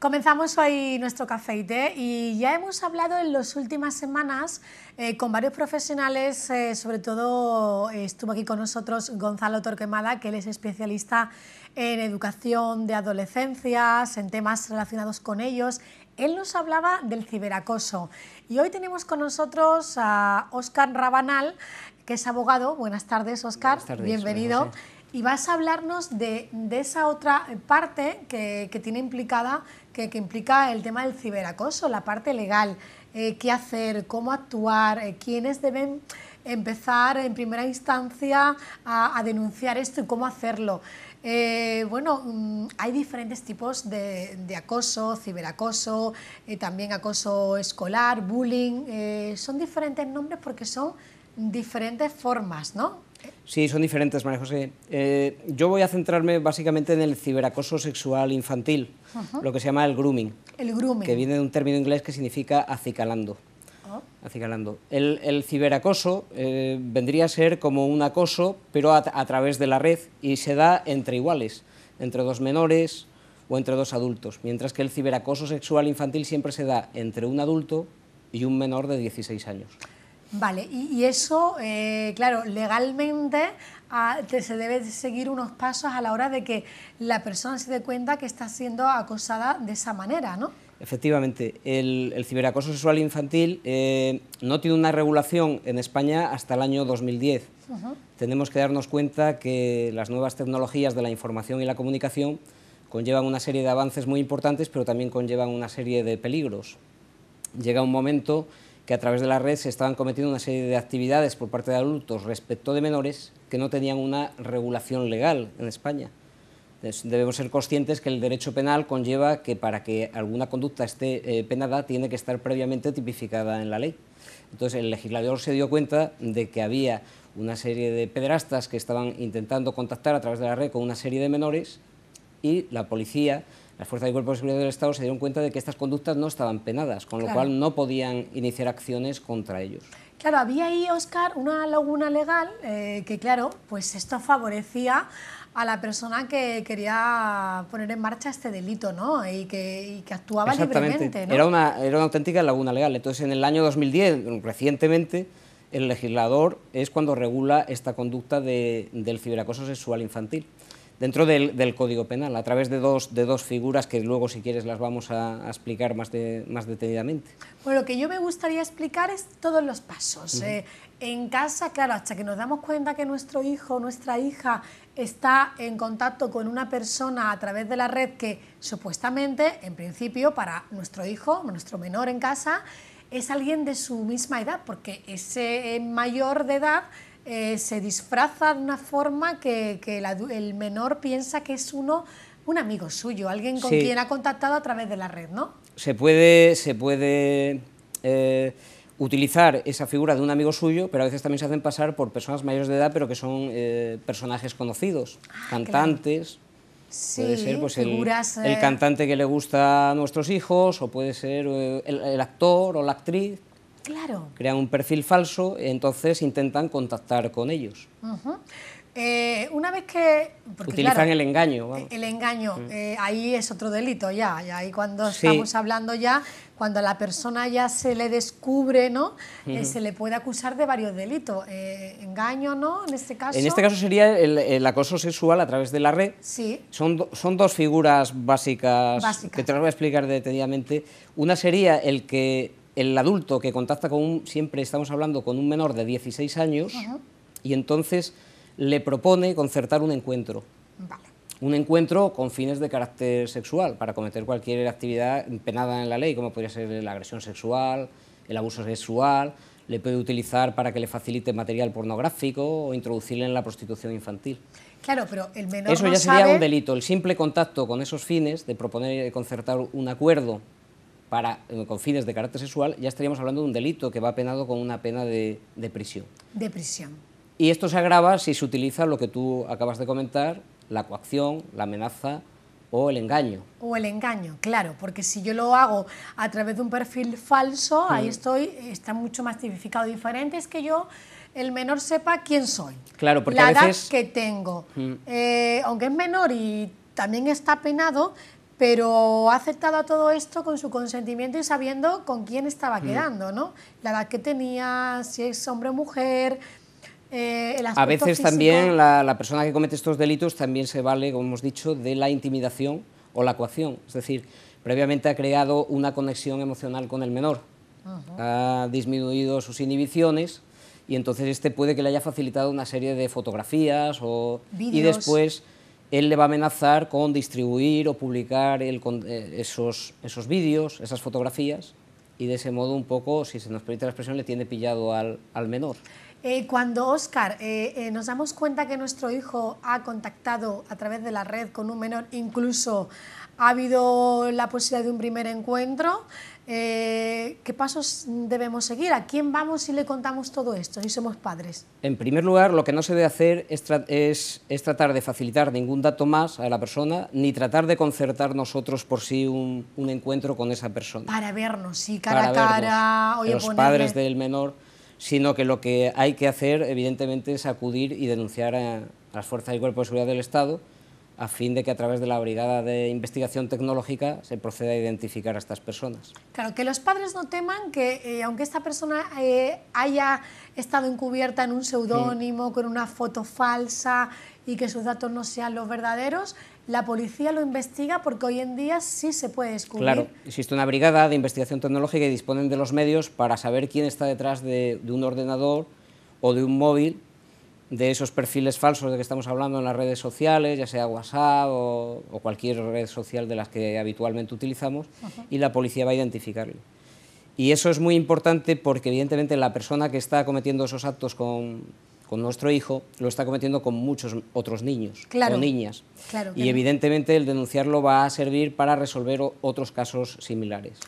Comenzamos hoy nuestro café y té y ya hemos hablado en las últimas semanas eh, con varios profesionales, eh, sobre todo eh, estuvo aquí con nosotros Gonzalo Torquemada, que él es especialista en educación de adolescencias, en temas relacionados con ellos, él nos hablaba del ciberacoso y hoy tenemos con nosotros a Óscar Rabanal, que es abogado. Buenas tardes, Óscar. Bienvenido. Y vas a hablarnos de, esa otra parte que, tiene implicada, que, implica el tema del ciberacoso, la parte legal, eh, qué hacer, cómo actuar, eh, quiénes deben empezar en primera instancia a denunciar esto y cómo hacerlo. Eh, bueno, mm, hay diferentes tipos de, acoso, ciberacoso, eh, también acoso escolar, bullying. Eh, son diferentes nombres porque son diferentes formas, ¿no? Sí, son diferentes, María José. yo voy a centrarme básicamente en el ciberacoso sexual infantil, lo que se llama el grooming. El grooming. Que viene de un término inglés que significa acicalando. El, ciberacoso eh, vendría a ser como un acoso, pero a, través de la red, y se da entre iguales, entre dos menores o entre dos adultos, mientras que el ciberacoso sexual infantil siempre se da entre un adulto y un menor de 16 años. Vale, y, eso, eh, claro, legalmente ah, se debe seguir unos pasos a la hora de que la persona se dé cuenta que está siendo acosada de esa manera, ¿no? Efectivamente, el, ciberacoso sexual infantil eh, no tiene una regulación en España hasta el año 2010. Tenemos que darnos cuenta que las nuevas tecnologías de la información y la comunicación conllevan una serie de avances muy importantes, pero también conllevan una serie de peligros. Llega un momento que a través de la red se estaban cometiendo una serie de actividades por parte de adultos respecto de menores que no tenían una regulación legal en España debemos ser conscientes que el derecho penal conlleva que para que alguna conducta esté eh, penada tiene que estar previamente tipificada en la ley. Entonces el legislador se dio cuenta de que había una serie de pederastas que estaban intentando contactar a través de la red con una serie de menores y la policía, las fuerzas de cuerpos de seguridad del Estado se dieron cuenta de que estas conductas no estaban penadas, con lo cual no podían iniciar acciones contra ellos. Claro, había ahí, Oscar, una laguna legal eh, que, claro, pues esto favorecía a la persona que quería poner en marcha este delito, ¿no? Y que, actuaba libremente. ¿no? Era, una, era una auténtica laguna legal. Entonces, en el año 2010, recientemente, el legislador es cuando regula esta conducta del ciberacoso sexual infantil dentro del, Código Penal, a través de dos, de dos figuras que luego, si quieres, las vamos a, explicar más, de, más detenidamente. Bueno, lo que yo me gustaría explicar es todos los pasos. Eh, en casa, claro, hasta que nos damos cuenta que nuestro hijo o nuestra hija está en contacto con una persona a través de la red que supuestamente, en principio, para nuestro hijo, nuestro menor en casa, es alguien de su misma edad, porque ese mayor de edad eh, se disfraza de una forma que, el menor piensa que es uno, un amigo suyo, alguien con quien ha contactado a través de la red, ¿no? Se puede, se puede eh, utilizar esa figura de un amigo suyo, pero a veces también se hacen pasar por personas mayores de edad, pero que son eh, personajes conocidos, ah, cantantes. puede ser pues, el, eh. cantante que le gusta a nuestros hijos, o puede ser eh, el, actor o la actriz. Claro. Crean un perfil falso, entonces intentan contactar con ellos. Eh, una vez que... Utilizan el engaño. El engaño, mm. eh, ahí es otro delito ya, ya ahí cuando estamos hablando ya, cuando a la persona ya se le descubre, ¿no? Eh, se le puede acusar de varios delitos. engaño, ¿no? En este caso... En este caso sería el, acoso sexual a través de la red. Sí. Son, son dos figuras básicas, que te las voy a explicar detenidamente. Una sería el que el adulto que contacta con un, siempre estamos hablando con un menor de 16 años, y entonces le propone concertar un encuentro. Un encuentro con fines de carácter sexual, para cometer cualquier actividad penada en la ley, como podría ser la agresión sexual, el abuso sexual, le puede utilizar para que le facilite material pornográfico o introducirle en la prostitución infantil. Claro, pero el menor Eso ya sería un delito. El simple contacto con esos fines de proponer y concertar un acuerdo para, eh, con fines de carácter sexual, ya estaríamos hablando de un delito que va penado con una pena de, de prisión. De prisión. Y esto se agrava si se utiliza lo que tú acabas de comentar, la coacción, la amenaza o el engaño. O el engaño, claro, porque si yo lo hago a través de un perfil falso, ahí mm. estoy, está mucho más tipificado. Diferente es que yo, el menor, sepa quién soy. Claro, porque la a veces... edad que tengo. Mm. Eh, aunque es menor y también está penado, pero ha aceptado a todo esto con su consentimiento y sabiendo con quién estaba mm. quedando, ¿no? La edad que tenía, si es hombre o mujer, eh, a veces también la, persona que comete estos delitos también se vale, como hemos dicho, de la intimidación o la coacción. Es decir, previamente ha creado una conexión emocional con el menor, ha disminuido sus inhibiciones y entonces este puede que le haya facilitado una serie de fotografías o... y después él le va a amenazar con distribuir o publicar eh, esos, esos vídeos, esas fotografías y de ese modo un poco, si se nos permite la expresión, le tiene pillado al, al menor. Eh, cuando Oscar eh, eh, nos damos cuenta que nuestro hijo ha contactado a través de la red con un menor, incluso ha habido la posibilidad de un primer encuentro, ¿qué pasos debemos seguir? ¿A quién vamos si le contamos todo esto, si somos padres? En primer lugar, lo que no se debe hacer es, tratar de facilitar ningún dato más a la persona, ni tratar de concertar nosotros por sí un, encuentro con esa persona. Para vernos, sí, cara a cara. Oye, Los padres del menor sino que lo que hay que hacer, evidentemente, es acudir y denunciar a, las fuerzas y cuerpos de seguridad del Estado a fin de que a través de la Brigada de Investigación Tecnológica se proceda a identificar a estas personas. Claro, que los padres no teman que, eh, aunque esta persona eh, haya estado encubierta en un seudónimo, con una foto falsa y que sus datos no sean los verdaderos, la policía lo investiga porque hoy en día sí se puede descubrir. Claro, existe una brigada de investigación tecnológica y disponen de los medios para saber quién está detrás de, un ordenador o de un móvil, de esos perfiles falsos de que estamos hablando en las redes sociales, ya sea WhatsApp o, cualquier red social de las que habitualmente utilizamos, y la policía va a identificarlo. Y eso es muy importante porque evidentemente la persona que está cometiendo esos actos con, con nuestro hijo, lo está cometiendo con muchos otros niños o niñas. y evidentemente el denunciarlo va a servir para resolver otros casos similares.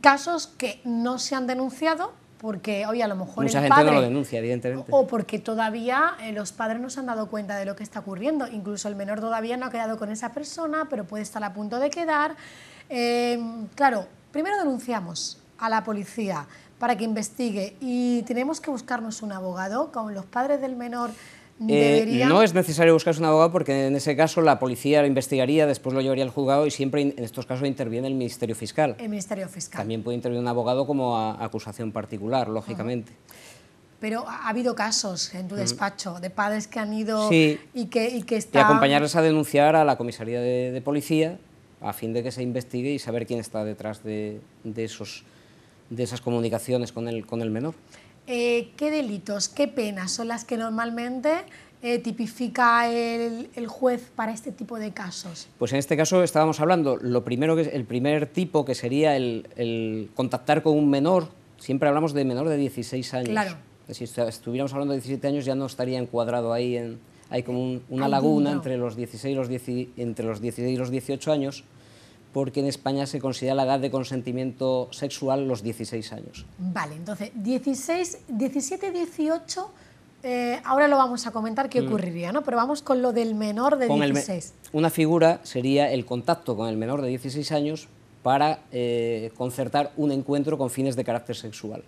Casos que no se han denunciado porque hoy a lo mejor Mucha gente no lo denuncia, evidentemente. O porque todavía eh, los padres no se han dado cuenta de lo que está ocurriendo. Incluso el menor todavía no ha quedado con esa persona, pero puede estar a punto de quedar. Eh, claro, primero denunciamos a la policía para que investigue y tenemos que buscarnos un abogado con los padres del menor. Eh, no es necesario buscarse un abogado porque en ese caso la policía lo investigaría, después lo llevaría al juzgado y siempre en estos casos interviene el Ministerio Fiscal. El Ministerio Fiscal. También puede intervenir un abogado como acusación particular, lógicamente. Pero ha habido casos en tu mm. despacho de padres que han ido y que, y que están... Y acompañarles a denunciar a la comisaría de, policía a fin de que se investigue y saber quién está detrás de, de esos de esas comunicaciones con el, con el menor. Eh, ¿Qué delitos, qué penas son las que normalmente eh, tipifica el, juez para este tipo de casos? Pues en este caso estábamos hablando, lo primero que, el primer tipo que sería el, contactar con un menor, siempre hablamos de menor de 16 años. Claro. Si estuviéramos hablando de 17 años ya no estaría encuadrado ahí en, hay como una laguna entre los 16 los entre los 16 y los 18 años porque en España se considera la edad de consentimiento sexual los 16 años. Vale, entonces 16, 17, 18... ahora lo vamos a comentar qué mm. ocurriría, ¿no? Pero vamos con lo del menor de 16. una figura sería el contacto con el menor de 16 años para eh, concertar un encuentro con fines de carácter sexual.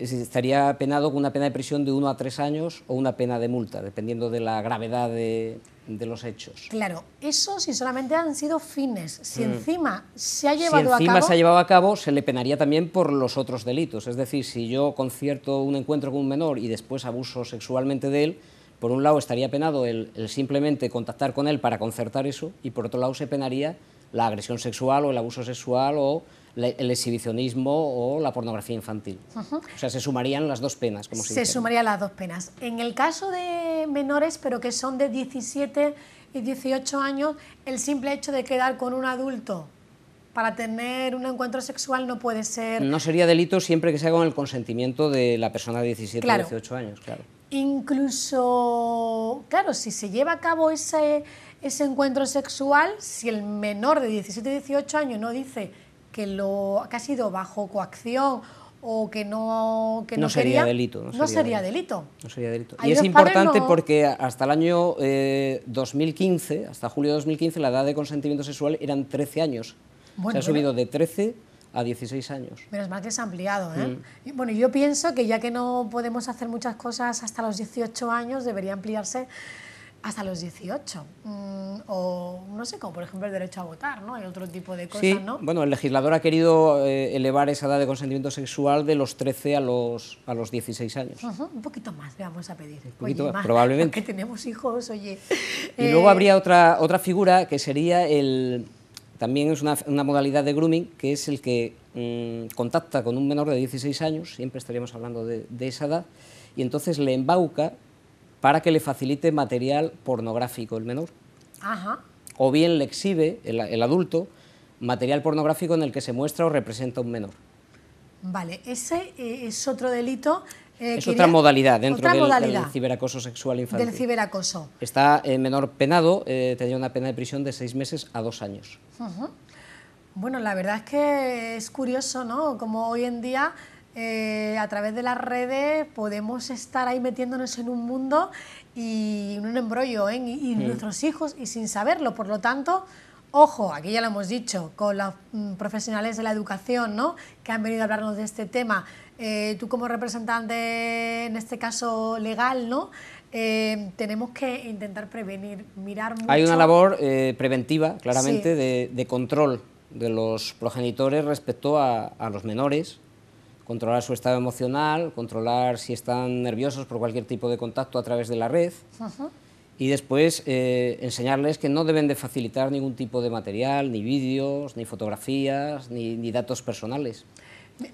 estaría penado con una pena de prisión de 1 a 3 años o una pena de multa, dependiendo de la gravedad de, de los hechos. Claro, eso si solamente han sido fines, si mm. encima se ha llevado si encima a cabo... se ha llevado a cabo, se le penaría también por los otros delitos. Es decir, si yo concierto un encuentro con un menor y después abuso sexualmente de él, por un lado estaría penado el, simplemente contactar con él para concertar eso y por otro lado se penaría la agresión sexual o el abuso sexual o el exhibicionismo o la pornografía infantil. O sea, se sumarían las dos penas. se sumarían las dos penas. En el caso de menores, pero que son de 17 y 18 años, el simple hecho de quedar con un adulto para tener un encuentro sexual no puede ser... No sería delito siempre que sea con el consentimiento de la persona de 17 y 18 años, claro. Incluso, claro, si se lleva a cabo ese, ese encuentro sexual, si el menor de 17 18 años no dice que, lo, que ha sido bajo coacción o que no, que no, sería delito. No, sería, delito. Y es importante porque hasta el año eh, 2015, hasta julio de 2015, la edad de consentimiento sexual eran 13 años. Se ha subido de 13 a 16 años. Menos mal que se ha ampliado. ¿eh? Mm. bueno, yo pienso que ya que no podemos hacer muchas cosas hasta los 18 años, debería ampliarse hasta los 18 o no sé, como por ejemplo el derecho a votar, ¿no? Hay otro tipo de cosas, sí, ¿no? Bueno, el legislador ha querido eh, elevar esa edad de consentimiento sexual de los 13 a los, a los 16 años. un poquito más vamos a pedir. Un poquito más, probablemente. tenemos hijos, oye. Y luego eh, habría otra, otra figura que sería el... También es una, modalidad de grooming, que es el que mm, contacta con un menor de 16 años, siempre estaríamos hablando de, de esa edad, y entonces le embauca para que le facilite material pornográfico el menor. O bien le exhibe, el, adulto, material pornográfico en el que se muestra o representa un menor. Vale, ese eh, es otro delito. Eh, es otra modalidad dentro del, ciberacoso sexual infantil. Del ciberacoso. Está el eh, menor penado, tenía una pena de prisión de seis meses a dos años. Bueno, la verdad es que es curioso, ¿no? Como hoy en día eh, a través de las redes podemos estar ahí metiéndonos en un mundo y en un embrollo, ¿eh? y, nuestros hijos, y sin saberlo. Por lo tanto, ojo, aquí ya lo hemos dicho, con los mm, profesionales de la educación que han venido a hablarnos de este tema. Eh, tú como representante, en este caso legal, ¿no? tenemos que intentar prevenir, mirar mucho. Hay una labor preventiva, claramente, de, control de los progenitores respecto a los menores, controlar su estado emocional, controlar si están nerviosos por cualquier tipo de contacto a través de la red. Y después eh, enseñarles que no deben de facilitar ningún tipo de material, ni vídeos, ni fotografías, ni, datos personales.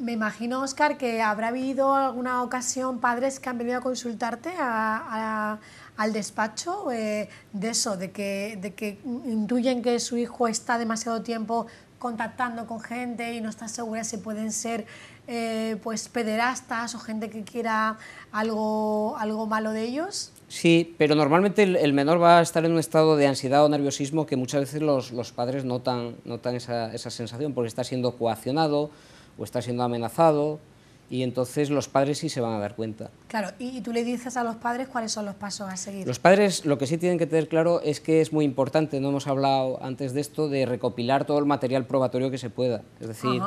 Me imagino, Oscar, que habrá habido alguna ocasión padres que han venido a consultarte al despacho eh, de eso, de que intuyen que su hijo está demasiado tiempo contactando con gente y no está segura si pueden ser eh, pues pederastas o gente que quiera algo, algo malo de ellos? Sí, pero normalmente el, menor va a estar en un estado de ansiedad o nerviosismo que muchas veces los, padres notan, notan esa, esa sensación porque está siendo coaccionado o está siendo amenazado y entonces los padres sí se van a dar cuenta. Claro, y tú le dices a los padres cuáles son los pasos a seguir. Los padres lo que sí tienen que tener claro es que es muy importante, no hemos hablado antes de esto, de recopilar todo el material probatorio que se pueda. Es decir,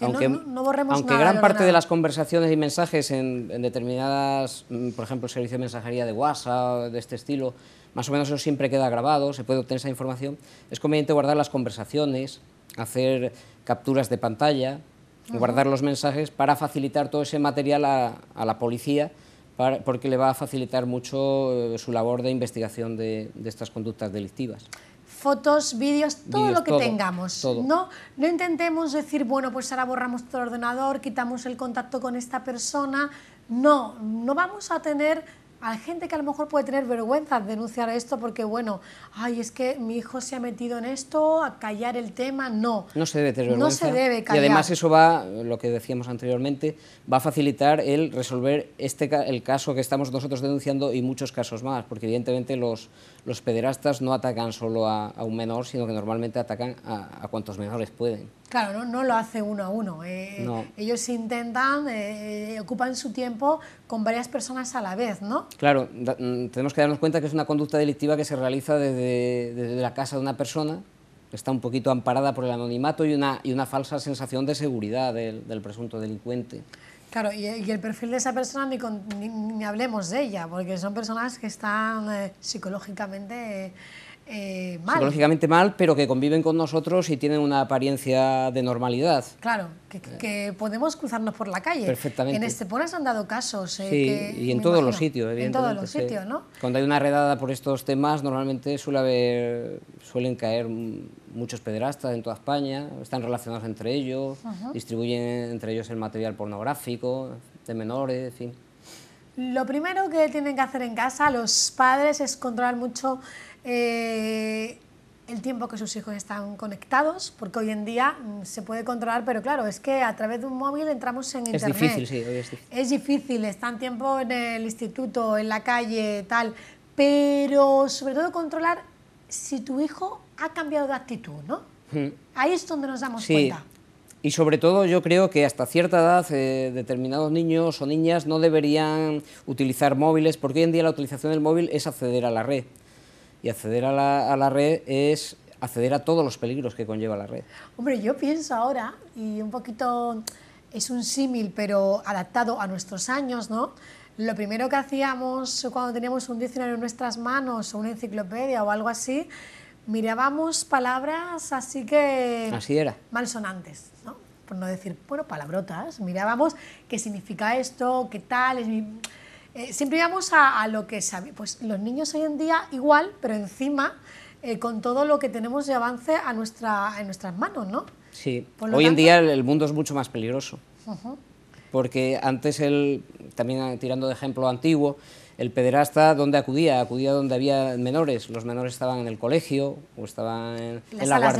aunque, aunque gran parte de las conversaciones y mensajes en, determinadas, mm, por ejemplo, el servicio de mensajería de WhatsApp, de este estilo, más o menos eso siempre queda grabado, se puede obtener esa información, es conveniente guardar las conversaciones, hacer capturas de pantalla, guardar los mensajes para facilitar todo ese material a, la policía porque le va a facilitar mucho eh, su labor de investigación de, estas conductas delictivas fotos, vídeos, todo lo que tengamos. ¿no? no intentemos decir, bueno, pues ahora borramos todo el ordenador, quitamos el contacto con esta persona. No, no vamos a tener a gente que a lo mejor puede tener vergüenza de denunciar esto porque, bueno, ay, es que mi hijo se ha metido en esto, a callar el tema, no. No se debe tener vergüenza. No se debe callar. Y además eso va, lo que decíamos anteriormente, va a facilitar el resolver este, el caso que estamos nosotros denunciando y muchos casos más, porque evidentemente los los pederastas no atacan solo a, un menor, sino que normalmente atacan a, cuantos menores pueden. Claro, no, lo hace uno a uno. Eh, eh, ellos intentan, eh, ocupan su tiempo con varias personas a la vez, ¿no? Claro, mm, tenemos que darnos cuenta que es una conducta delictiva que se realiza desde, la casa de una persona, que está un poquito amparada por el anonimato y una, falsa sensación de seguridad del presunto delincuente. Claro, y, el perfil de esa persona ni, ni, hablemos de ella, porque son personas que están eh, psicológicamente eh, mal. Psicológicamente mal, pero que conviven con nosotros y tienen una apariencia de normalidad. Claro, que, podemos cruzarnos por la calle. Perfectamente. En se han dado casos. Eh, sí, y en todos los sitios, evidentemente. En todos los sitios, ¿no? Cuando hay una redada por estos temas, normalmente suele haber, suelen caer muchos pederastas en toda España, están relacionados entre ellos, distribuyen entre ellos el material pornográfico de menores, en fin. Lo primero que tienen que hacer en casa los padres es controlar mucho eh, el tiempo que sus hijos están conectados, porque hoy en día mm, se puede controlar, pero claro, es que a través de un móvil entramos en internet. Es difícil, sí, hoy es difícil. Es difícil, están tiempo en el instituto, en la calle, tal, pero sobre todo controlar si tu hijo ha cambiado de actitud, ¿no? Mm. Ahí es donde nos damos cuenta. Y sobre todo yo creo que hasta cierta edad eh, determinados niños o niñas no deberían utilizar móviles porque hoy en día la utilización del móvil es acceder a la red y acceder a la, red es acceder a todos los peligros que conlleva la red. Hombre, yo pienso ahora, y un poquito es un símil, pero adaptado a nuestros años, ¿no? Lo primero que hacíamos cuando teníamos un diccionario en nuestras manos o una enciclopedia o algo así, mirábamos palabras así que... Así era. Malsonantes, ¿no? Por no decir, bueno, palabrotas. Mirábamos qué significa esto, qué tal, es mi eh, siempre íbamos a, lo que sabíamos. Pues los niños hoy en día igual, pero encima eh, con todo lo que tenemos de avance a nuestra, en nuestras manos, ¿no? Sí, hoy en día el mundo es mucho más peligroso. Porque antes, el, también tirando de ejemplo antiguo, el pederasta, ¿dónde acudía? Acudía donde había menores. Los menores estaban en el colegio o estaban en, las la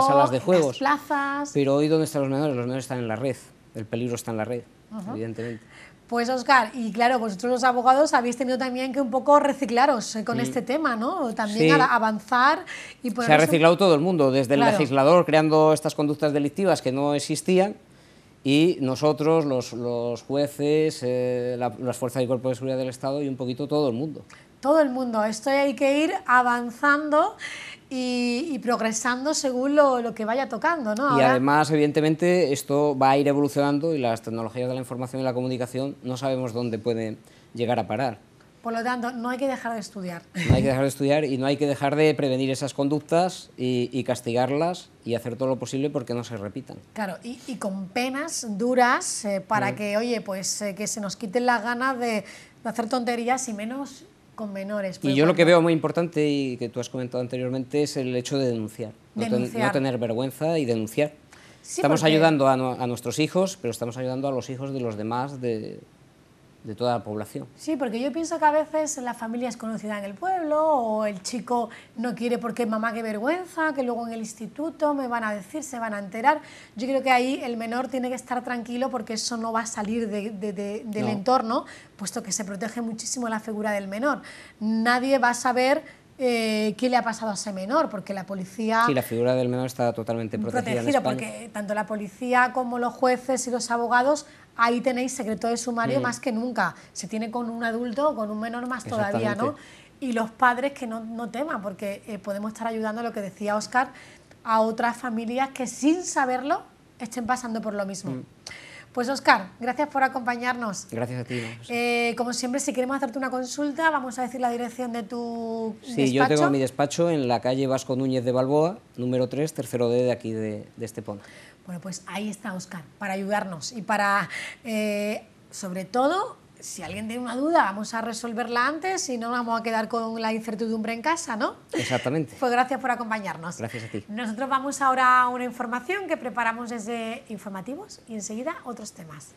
salas de juegos. plazas. Pero hoy, ¿dónde están los menores? Los menores están en la red. El peligro está en la red, evidentemente. Pues Oscar, y claro, vosotros los abogados habéis tenido también que un poco reciclaros eh, con mm. este tema, ¿no? También avanzar y pues. Se ha reciclado todo el mundo, desde el legislador creando estas conductas delictivas que no existían y nosotros, los, los jueces, eh, las fuerzas y Cuerpo de seguridad del Estado y un poquito todo el mundo todo el mundo. Esto hay que ir avanzando y, progresando según lo, lo, que vaya tocando. ¿no? Y además, evidentemente, esto va a ir evolucionando y las tecnologías de la información y la comunicación no sabemos dónde puede llegar a parar. Por lo tanto, no hay que dejar de estudiar. No hay que dejar de estudiar y no hay que dejar de prevenir esas conductas y, castigarlas y hacer todo lo posible porque no se repitan. Claro, y, con penas duras eh, para mm. que, oye, pues eh, que se nos quiten las ganas de, de hacer tonterías y menos y pues, yo lo que veo muy importante y que tú has comentado anteriormente es el hecho de denunciar, No, tener vergüenza y denunciar. estamos ayudando a, a, nuestros hijos, pero estamos ayudando a los hijos de los demás de, de toda la población. Sí, porque yo pienso que a veces la familia es conocida en el pueblo o el chico no quiere porque mamá que vergüenza, que luego en el instituto me van a decir, se van a enterar. Yo creo que ahí el menor tiene que estar tranquilo porque eso no va a salir del entorno, puesto que se protege muchísimo la figura del menor. Nadie va a saber eh, qué le ha pasado a ese menor, porque la policía... Sí, la figura del menor está totalmente protegida. porque tanto la policía como los jueces y los abogados ahí tenéis secreto de sumario mm. más que nunca. Se tiene con un adulto o con un menor más todavía, ¿no? Y los padres que no, no teman, porque eh, podemos estar ayudando, lo que decía Oscar, a otras familias que sin saberlo estén pasando por lo mismo. Mm. Pues Oscar, gracias por acompañarnos. Gracias a ti. Eh, como siempre, si queremos hacerte una consulta, vamos a decir la dirección de tu sí, yo tengo mi despacho en la calle Vasco Núñez de Balboa, número 3, tercero D de aquí de, este pont. Bueno, pues ahí está Oscar, para ayudarnos y para, eh, sobre todo, si alguien tiene una duda, vamos a resolverla antes y no vamos a quedar con la incertidumbre en casa, ¿no? Exactamente. Pues gracias por acompañarnos. Gracias a ti. Nosotros vamos ahora a una información que preparamos desde informativos y enseguida otros temas.